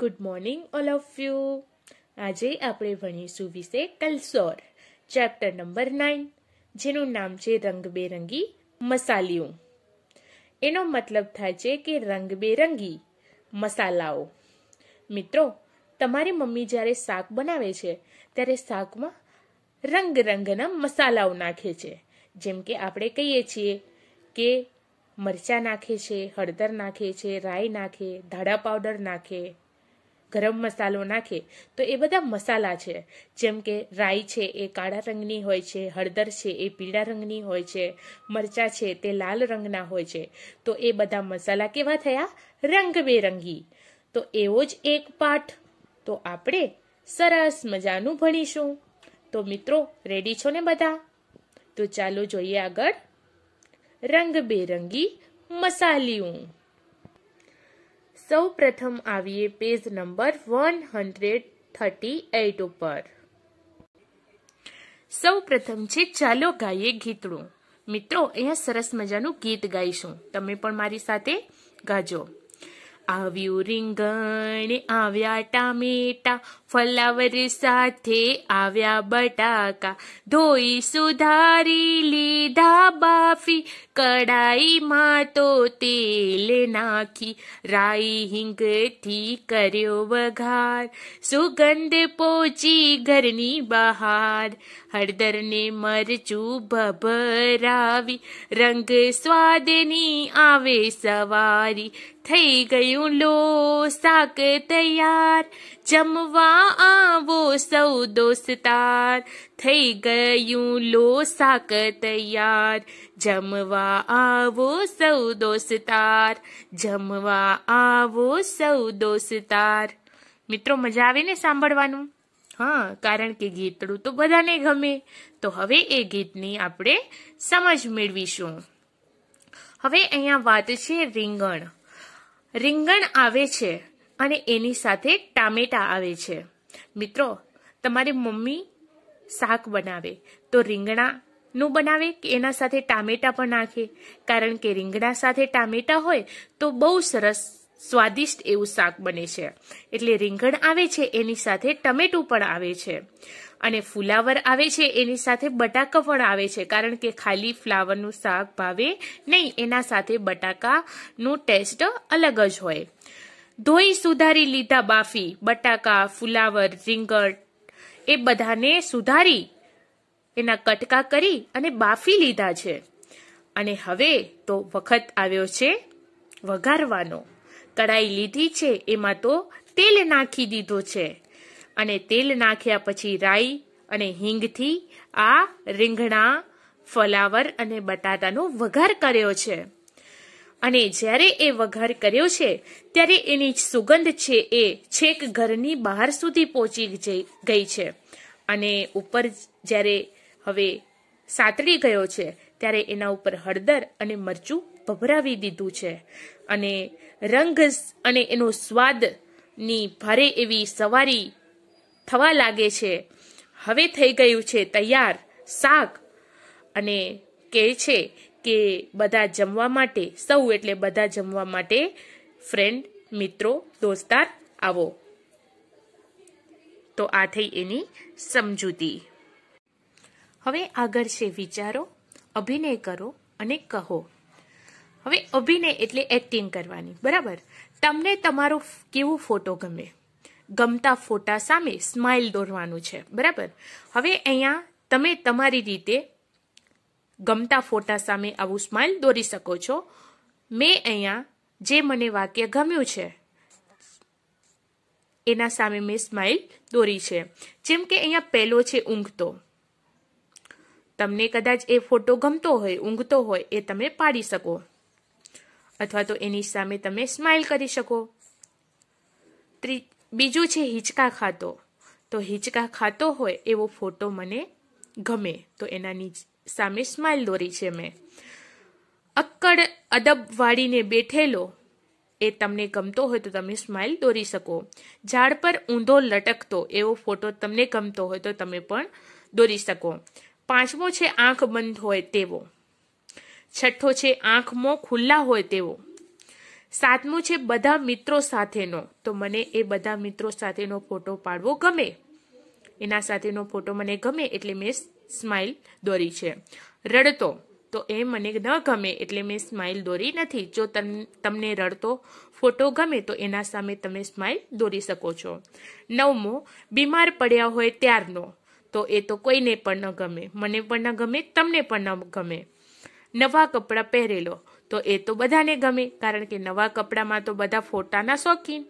good morning all of you આજે આપણે ભણીશું વિશે કલસોર ચેપ્ટર નંબર નાઇન જેનું નામ છે રંગબેરંગી મસાલીઓ એનો મતલબ થાય છે કે રંગબેરંગી મસાલાઓ મિત્રો તમારી મમ્મી જ્યારે શાક બનાવે છે ત્યારે શાકમાં રંગરંગના મસાલાઓ નાખે છે જેમ કે આપણે કહીએ છીએ કે મરચાં નાખે છે હળદર નાખે છે રાઈ નાખે ધાડા પાવડર નાખે ગરમ મસાલો નાખે તો એ બધા મસાલા છે જેમ કે રાઈ છે એ કાળા રંગની હોય છે હળદર છે એ પીળા રંગની હોય છે મરચાં છે તે લાલ રંગના હોય છે તો એ બધા મસાલા કેવા થયા રંગબેરંગી તો એવો જ એક પાઠ તો આપણે સરસ મજાનું ભણીશું તો મિત્રો રેડી છો ને બધા તો ચાલો જોઈએ આગળ રંગબેરંગી મસાલીઓ સૌ પ્રથમ આવીએ page number one hundred thirty eight ઉપર સૌ પ્રથમ છે ચાલો ગાઈએ ગીતડું મિત્રો અહીંયા સરસ મજાનું ગીત ગાઈશું તમે પણ મારી સાથે ગાજો આવ્યું રીંગણ આવ્યા ટામેટા ફલાવર સાથે આવ્યા બટાકા ધોઈ સુધારી લીધા બાફી કડાઈમાં તો તેલ નાખી રાઈ હિંગથી કર્યો વઘાર સુગંધ પોચી ઘરની બહાર હળદરને મરચું ભભરાવી રંગ સ્વાદની આવે સવારી થઈ ગયું કર્યું લો શાક તૈયાર જમવા આવો સૌ દોસ્તાર થઈ ગયું લો શાક તૈયાર જમવા આવો સૌ દોસ્તાર જમવા આવો સૌ દોસ્તાર મિત્રો મજા આવે ને સાંભળવાનું હા કારણ કે ગીતડું તો બધાને ગમે તો હવે એ ગીતની આપણે સમજ મેળવીશું હવે અહીંયા વાત છે રીંગણ રીંગણ આવે છે અને એની સાથે ટામેટા આવે છે મિત્રો તમારી મમ્મી શાક બનાવે તો રીંગણાનું બનાવે કે એના સાથે ટામેટા પણ નાખે કારણ કે રીંગણા સાથે ટામેટા હોય તો બહુ સરસ સ્વાદિષ્ટ એવું શાક બને છે એટલે રીંગણ આવે છે એની સાથે ટમેટું પણ આવે છે અને ફુલાવર આવે છે એની સાથે બટાકા પણ આવે છે કારણ કે ખાલી ફ્લાવરનું શાક ભાવે નહીં એના સાથે બટાકાનું ટેસ્ટ અલગ જ હોય ધોઈ સુધારી લીધા બાફી બટાકા ફુલાવર રીંગણ એ બધાને સુધારી એના કટકા કરી અને બાફી લીધા છે અને હવે તો વખત આવ્યો છે વઘારવાનો કઢાઈ લીધી છે એમાં તો તેલ નાખી દીધો છે અને તેલ નાખ્યા પછી રાઈ અને હિંગથી આ રીંગણા ફલાવર અને બટાટાનો વઘાર કર્યો છે અને જ્યારે એ વઘાર કર્યો છે ત્યારે એની સુગંધ છે એ છેક ઘરની બહાર સુધી પહોંચી ગઈ છે અને ઉપર જ્યારે હવે સાતડી ગયો છે ત્યારે એના ઉપર હળદર અને મરચું ભભરાવી દીધું છે અને રંગ અને એનો સ્વાદની ભારે એવી સવારી થવા લાગે છે હવે થઈ ગયું છે તૈયાર શાક અને કહે છે કે બધા જમવા માટે સૌ એટલે બધા જમવા માટે ફ્રેન્ડ મિત્રો દોસ્તાર આવો તો આ થઈ એની સમજૂતી હવે આગળ છે વિચારો અભિનય કરો અને કહો હવે અભિનય એટલે એક્ટિંગ કરવાની બરાબર તમને તમારો કેવો ફોટો ગમે ગમતા ફોટા સામે સ્માઇલ દોરવાનું છે બરાબર હવે અહીંયા તમે તમારી રીતે ગમતા ફોટા સામે આવું સ્માઇલ દોરી શકો છો મેં અહીંયા જે મને વાક્ય ગમ્યું છે એના સામે મેં સ્માઇલ દોરી છે જેમ કે અહીંયા પહેલો છે ઊંઘતો તમને કદાચ એ ફોટો ગમતો હોય ઊંઘતો હોય એ તમે પાડી શકો અથવા તો એની સામે તમે સ્માઇલ કરી શકો બીજું છે હિંચકા ખાતો તો હિંચકા ખાતો હોય એવો ફોટો મને ગમે તો એનાની સામે સ્માઇલ દોરી છે મેં અક્કડ અદબ વાળીને બેઠેલો એ તમને ગમતો હોય તો તમે સ્માઇલ દોરી શકો ઝાડ પર ઊંધો લટકતો એવો ફોટો તમને ગમતો હોય તો તમે પણ દોરી શકો પાંચમો છે આંખ બંધ હોય તેવો છઠ્ઠો છે આંખમો ખુલ્લા હોય તેવો સાતમું છે બધા મિત્રો સાથેનો તો મને એ બધા મિત્રો સાથેનો ફોટો પાડવો ગમે એના સાથેનો ફોટો મને ગમે એટલે મેં સ્માઇલ દોરી છે રડતો તો એ મને ન ગમે એટલે મેં સ્માઇલ દોરી નથી જો તમને રડતો ફોટો ગમે તો એના સામે તમે સ્માઇલ દોરી શકો છો નવમો બીમાર પડ્યા હોય ત્યારનો તો એ તો કોઈને પણ ન ગમે મને પણ ન ગમે તમને પણ ન ગમે નવા કપડાં પહેરેલો તો એ તો બધાને ગમે કારણ કે નવા કપડામાં તો બધા ફોટાના શોખીન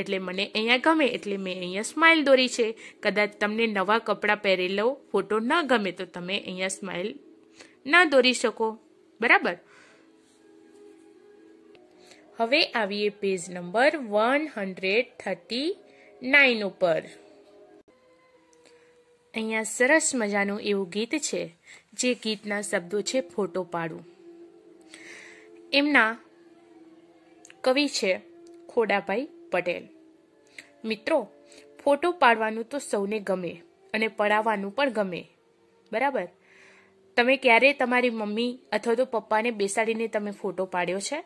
એટલે મને અહીંયા ગમે એટલે મેં અહીંયા સ્માઇલ દોરી છે કદાચ તમને નવા કપડાં પહેરેલો ફોટો ન ગમે તો તમે અહીંયા સ્માઇલ ના દોરી શકો બરાબર હવે આવીએ page number one hundred thirty nine ઉપર અહીંયા સરસ મજાનું એવું ગીત છે જે ગીતના શબ્દો છે ફોટો પાડું એમના કવિ છે ખોડાભાઈ પટેલ મિત્રો ફોટો પાડવાનું તો સૌને ગમે અને પડાવવાનું પણ ગમે બરાબર તમે ક્યારે તમારી મમ્મી અથવા તો પપ્પાને બેસાડીને તમે ફોટો પાડ્યો છે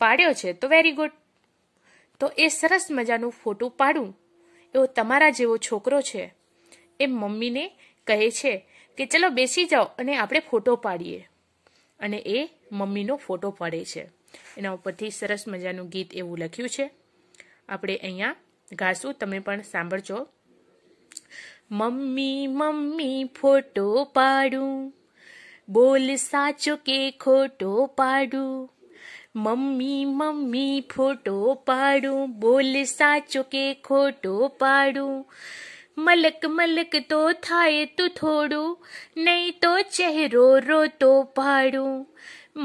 પાડ્યો છે તો વેરી ગુડ તો એ સરસ મજાનું ફોટો પાડું એવો તમારા જેવો છોકરો છે એ મમ્મીને કહે છે કે ચલો બેસી જાઓ અને આપણે ફોટો પાડીએ અને એ મમ્મીનો ફોટો પાડે છે એના ઉપરથી સરસ મજાનું ગીત એવું લખ્યું છે આપણે અહીંયા ગાશું તમે પણ સાંભળજો મમ્મી મમ્મી ફોટો પાડું બોલ સાચો કે ખોટો પાડું મમ્મી મમ્મી ફોટો પાડું બોલ સાચો કે ખોટો પાડું मलक मलक तो थाए तो થોડું નહીં તો ચહેરો રોતો પાડું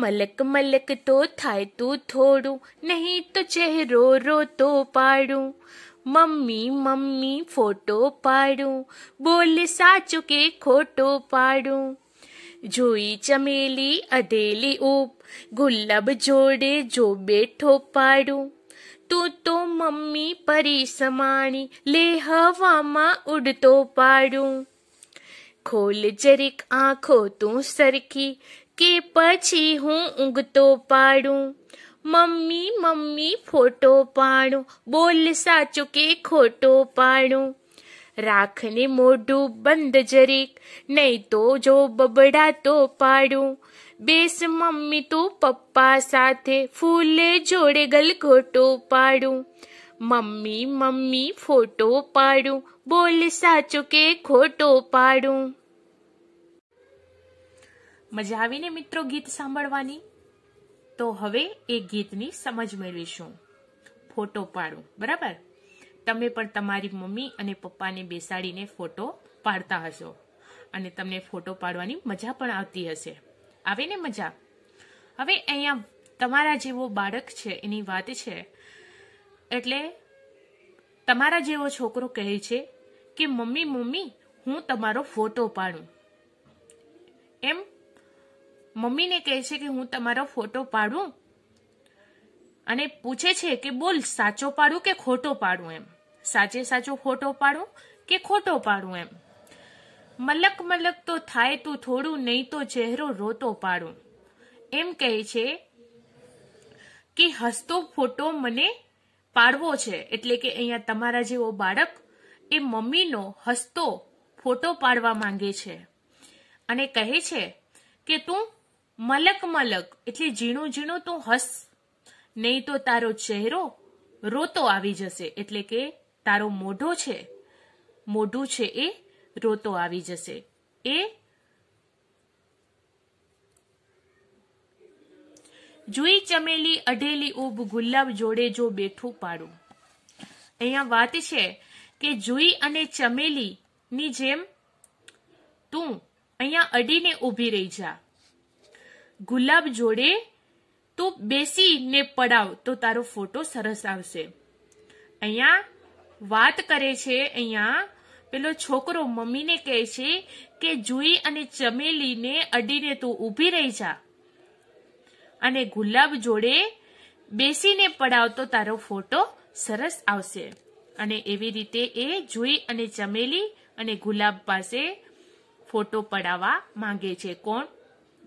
મલક મલક તો થાય તું થોડું નહીં તો ચહેરો રોતો પાડું મમ્મી મમ્મી ફોટો પાડું બોલ સાચું કે ખોટો પાડું જોઈ ચમેલી અધેલી ઊપ ગુલાબ જોડે જો બેઠો પાડું તો તો મમ્મી પરી સમાણી લે હવામાં ઉડતો પાડું ખોલ જરીક આંખો તું સરખી કે પછી હું ઊંઘતો પાડું મમ્મી મમ્મી ફોટો પાડું બોલ સાચું કે ખોટો પાડું રાખને મોઢું બંધ જરીક નહીં તો જો બબડા તો પાડું બેસ મમ્મી તું પપ્પા સાથે ફૂલે જોડે ગલગોટો પાડું મમ્મી મમ્મી ફોટો પાડું બોલ સાચો કે ખોટો પાડું મજા આવીને મિત્રો ગીત સાંભળવાની તો હવે એ ગીતની સમજ મેળવીશું ફોટો પાડું બરાબર તમે પણ તમારી મમ્મી અને પપ્પાને બેસાડીને ફોટો પાડતા હશો અને તમને ફોટો પાડવાની મજા પણ આવતી હશે આવે ને મજા હવે અહીંયા તમારા જેવો બાળક છે એની વાત છે એટલે તમારા જેવો છોકરો કહે છે કે મમ્મી મમ્મી હું તમારો ફોટો પાડું એમ મમ્મીને કહે છે કે હું તમારો ફોટો પાડું અને પૂછે છે કે બોલ સાચો પાડું કે ખોટો પાડું એમ સાચે સાચો ફોટો પાડું કે ખોટો પાડું એમ મલક મલક તો થાય તું થોડું નહીં તો ચહેરો રોતો પાડું એમ કહે છે કે હસતો ફોટો મને પાડવો છે એટલે કે અહીંયા તમારા જેવો બાળક એ મમ્મીનો હસતો ફોટો પાડવા માંગે છે અને કહે છે કે તું મલક મલક એટલે ઝીણું ઝીણું તું હસ નહીં તો તારો ચહેરો રોતો આવી જશે એટલે કે તારો મોઢો છે મોઢું છે એ રોતો આવી જશે એ જુઈ ચમેલી અઢેલી ઉભ ગુલાબ જોડે જો બેઠું પાડું અહીંયા વાત છે કે જુઈ અને ચમેલી ની જેમ તું અહીંયા અડીને ઊભી રહી જા ગુલાબ જોડે તું બેસીને પડાવ તો તારો ફોટો સરસ આવશે અહીંયા વાત કરે છે અહીંયા પેલો છોકરો મમ્મીને કહે છે કે જુઈ અને ચમેલીને અડીને તું ઊભી રહી જા અને ગુલાબ જોડે બેસીને પડાવતો તારો ફોટો સરસ આવશે અને એવી રીતે એ જુઈ અને ચમેલી અને ગુલાબ પાસે ફોટો પડાવવા માંગે છે કોણ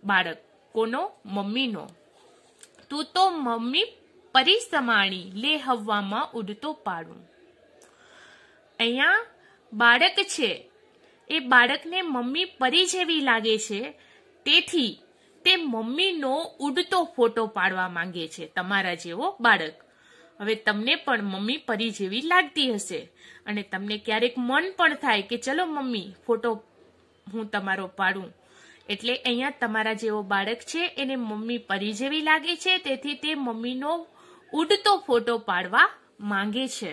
બાળક કોનો મમ્મીનો તું તો મમ્મી પરિસમાણી લે હવામાં ઉડતો પાડું અહીંયા બાળક છે એ બાળકને મમ્મી પરી જેવી લાગે છે તેથી તે મમ્મીનો ઉડતો ફોટો પાડવા માંગે છે તમારા જેવો બાળક હવે તમને પણ મમ્મી પરી જેવી લાગતી હશે અને તમને ક્યારેક મન પણ થાય કે ચલો મમ્મી ફોટો હું તમારો પાડું એટલે અહીંયા તમારા જેવો બાળક છે એને મમ્મી પરી જેવી લાગે છે તેથી તે મમ્મીનો ઉડતો ફોટો પાડવા માંગે છે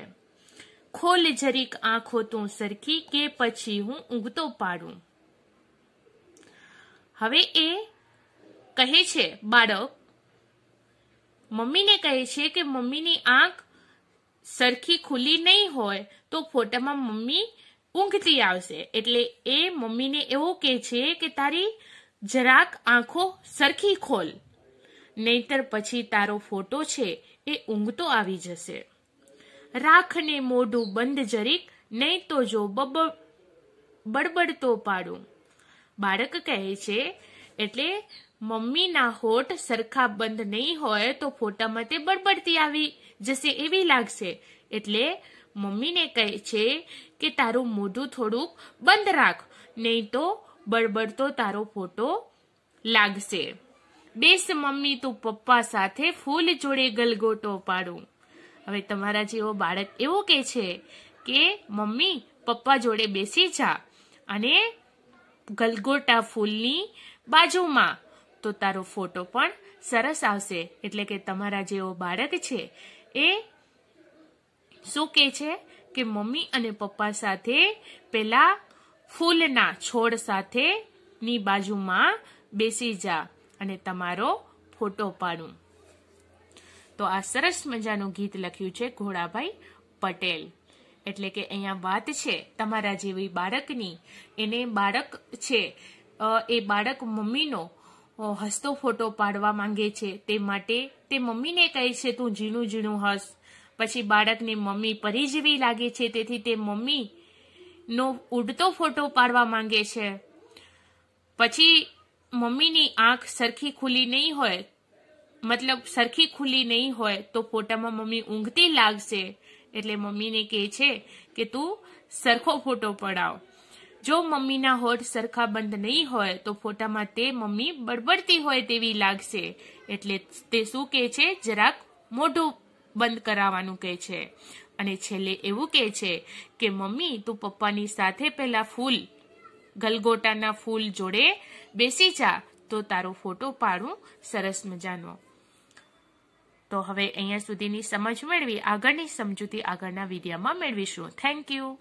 ખોલ જરીક આંખો તું સરખી કે પછી હું ઊંઘતો પાડું હવે એ કહે છે બાળક મમ્મીને કહે છે કે મમ્મીની આંખ સરખી ખુલ્લી નહીં હોય તો ફોટામાં મમ્મી ઊંઘતી આવશે એટલે એ મમ્મીને એવું કહે છે કે તારી જરાક આંખો સરખી ખોલ નહીતર પછી તારો ફોટો છે એ ઊંઘતો આવી જશે રાખને મોઢું બંધ જરીક નહીં તો જો બબ બડબડતો પાડું બાળક કહે છે એટલે મમ્મીના હોઠ સરખા બંધ નહીં હોય તો ફોટામાં તે બડબડતી આવી જશે એવી લાગશે એટલે મમ્મીને કહે છે કે તારું મોઢું થોડુંક બંધ રાખ નહીં તો બડબડતો તારો ફોટો લાગશે બેસ મમ્મી તું પપ્પા સાથે ફૂલ જોડે ગલગોટો પાડું હવે તમારા જેવો બાળક એવો કહે છે કે મમ્મી પપ્પા જોડે બેસી જા અને ગલગોટા ફૂલની બાજુમાં તો તારો ફોટો પણ સરસ આવશે એટલે કે તમારા જેવો બાળક છે એ શું કહે છે કે મમ્મી અને પપ્પા સાથે પેલા ફૂલના છોડ સાથેની બાજુમાં બેસી જા અને તમારો ફોટો પાડું તો આ સરસ મજાનું ગીત લખ્યું છે ઘોડાભાઈ પટેલ એટલે કે અહીંયા વાત છે તમારા જેવી બાળકની એને બાળક છે એ બાળક મમ્મીનો હસતો ફોટો પાડવા માંગે છે તે માટે તે મમ્મીને કહે છે તું ઝીણું ઝીણું હસ પછી બાળકની મમ્મી પરી જેવી લાગે છે તેથી તે મમ્મીનો ઉડતો ફોટો પાડવા માંગે છે પછી મમ્મીની આંખ સરખી ખુલી નહીં હોય મતલબ સરખી ખુલ્લી નહીં હોય તો ફોટામાં મમ્મી ઊંઘતી લાગશે એટલે મમ્મીને કહે છે કે તું સરખો ફોટો પડાવ જો મમ્મીના હોઠ સરખા બંધ નહીં હોય તો ફોટામાં તે મમ્મી બળબડતી હોય તેવી લાગશે એટલે તે શું કહે છે જરાક મોઢું બંધ કરાવવાનું કહે છે અને છેલ્લે એવું કહે છે કે મમ્મી તું પપ્પાની સાથે પહેલા ફૂલ ગલગોટાના ફૂલ જોડે બેસી જા તો તારો ફોટો પાડું સરસ મજાનો તો હવે અહીંયા સુધીની સમજ મેળવી આગળની સમજૂતી આગળના વિડીયોમાં મેળવીશું થેન્ક યુ